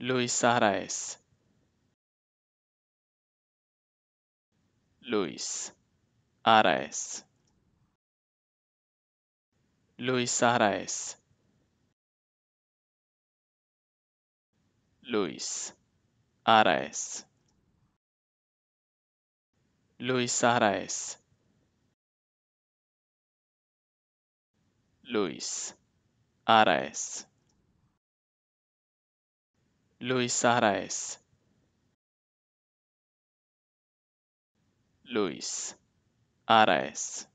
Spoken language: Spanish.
Luis Araes Luis Araes Luis Araes Luis Araes Luis Araes Luis Araes. Luis Araes Luis Araes